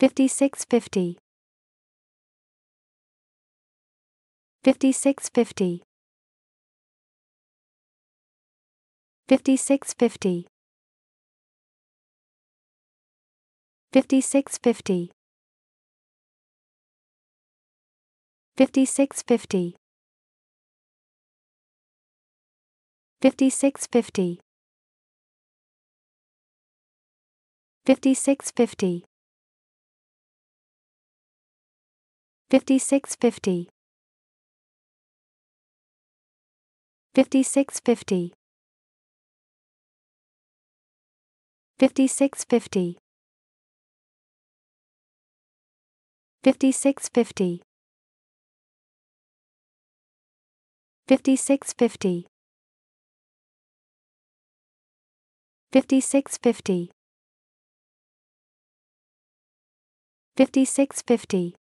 5650 5650 5650 5650 5650 5650 5650 5650 5650 5650 5650 5650 5650 5650